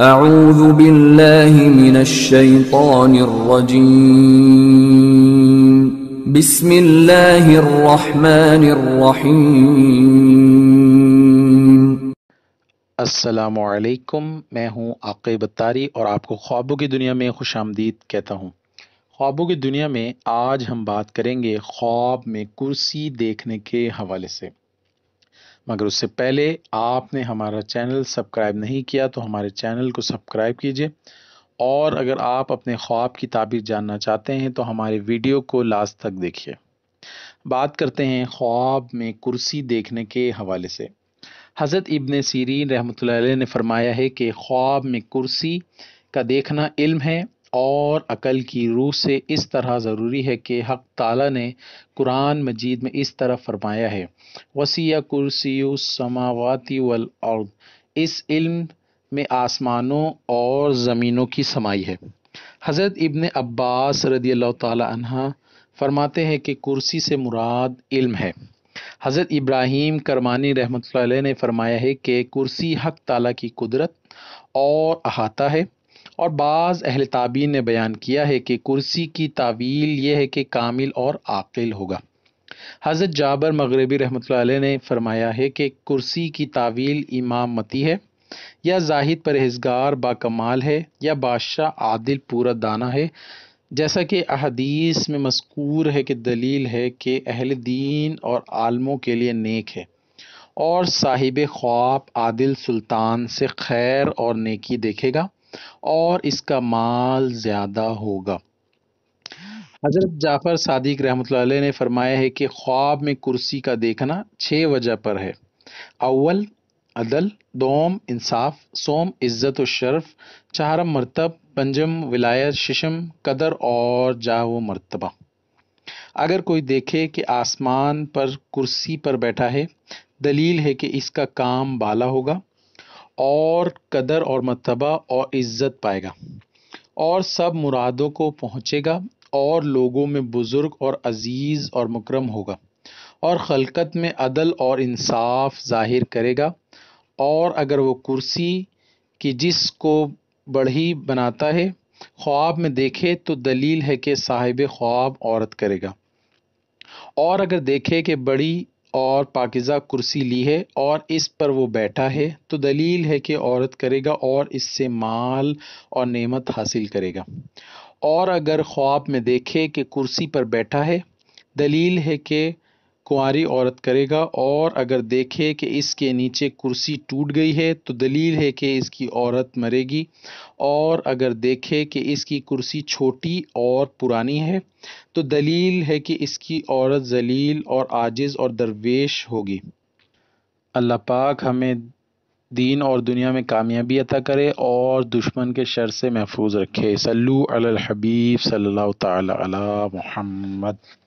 من بسم الرحمن السلام علیکم میں ہوں عقیب تاری اور آپ کو خوابوں کی دنیا میں خوش آمدید کہتا ہوں خوابوں کی دنیا میں آج ہم بات کریں گے خواب میں کرسی دیکھنے کے حوالے سے مگر اس سے پہلے آپ نے ہمارا چینل سبسکرائب نہیں کیا تو ہمارے چینل کو سبسکرائب کیجئے اور اگر آپ اپنے خواب کی تعبیر جاننا چاہتے ہیں تو ہمارے ویڈیو کو لاسٹ تک دیکھیے بات کرتے ہیں خواب میں کرسی دیکھنے کے حوالے سے حضرت ابن سیرین رحمۃ اللہ علیہ نے فرمایا ہے کہ خواب میں کرسی کا دیکھنا علم ہے اور عقل کی روح سے اس طرح ضروری ہے کہ حق تعالیٰ نے قرآن مجید میں اس طرح فرمایا ہے وسیع کرسی السماواتی والارض اس علم میں آسمانوں اور زمینوں کی سمائی ہے حضرت ابن عباس رضی اللہ تعالیٰ عنہ فرماتے ہیں کہ کرسی سے مراد علم ہے حضرت ابراہیم کرمانی رحمۃ اللہ علیہ نے فرمایا ہے کہ کرسی حق تعالیٰ کی قدرت اور احاطہ ہے اور بعض اہل تعبین نے بیان کیا ہے کہ کرسی کی تعویل یہ ہے کہ کامل اور عاقل ہوگا حضرت جابر مغربی رحمۃ اللہ علیہ نے فرمایا ہے کہ کرسی کی تعویل امام متی ہے یا زاہد پرہزگار با کمال ہے یا بادشاہ عادل پورا دانہ ہے جیسا کہ احادیث میں مذکور ہے کہ دلیل ہے کہ اہل دین اور عالموں کے لیے نیک ہے اور صاحب خواب عادل سلطان سے خیر اور نیکی دیکھے گا اور اس کا مال زیادہ ہوگا حضرت جعفر صادق رحمۃ اللہ علیہ نے فرمایا ہے کہ خواب میں کرسی کا دیکھنا چھ وجہ پر ہے اول عدل دوم انصاف سوم عزت و شرف چہرم مرتب پنجم ولایت ششم قدر اور جا و مرتبہ اگر کوئی دیکھے کہ آسمان پر کرسی پر بیٹھا ہے دلیل ہے کہ اس کا کام بالا ہوگا اور قدر اور مرتبہ اور عزت پائے گا اور سب مرادوں کو پہنچے گا اور لوگوں میں بزرگ اور عزیز اور مکرم ہوگا اور خلقت میں عدل اور انصاف ظاہر کرے گا اور اگر وہ کرسی کی جس کو بڑھی بناتا ہے خواب میں دیکھے تو دلیل ہے کہ صاحب خواب عورت کرے گا اور اگر دیکھے کہ بڑی اور پاکزہ کرسی لی ہے اور اس پر وہ بیٹھا ہے تو دلیل ہے کہ عورت کرے گا اور اس سے مال اور نعمت حاصل کرے گا اور اگر خواب میں دیکھے کہ کرسی پر بیٹھا ہے دلیل ہے کہ کنواری عورت کرے گا اور اگر دیکھے کہ اس کے نیچے کرسی ٹوٹ گئی ہے تو دلیل ہے کہ اس کی عورت مرے گی اور اگر دیکھے کہ اس کی کرسی چھوٹی اور پرانی ہے تو دلیل ہے کہ اس کی عورت ذلیل اور آجز اور درویش ہوگی اللہ پاک ہمیں دین اور دنیا میں کامیابی عطا کرے اور دشمن کے شر سے محفوظ رکھے علی الحبیب صلی اللہ تعالی علی محمد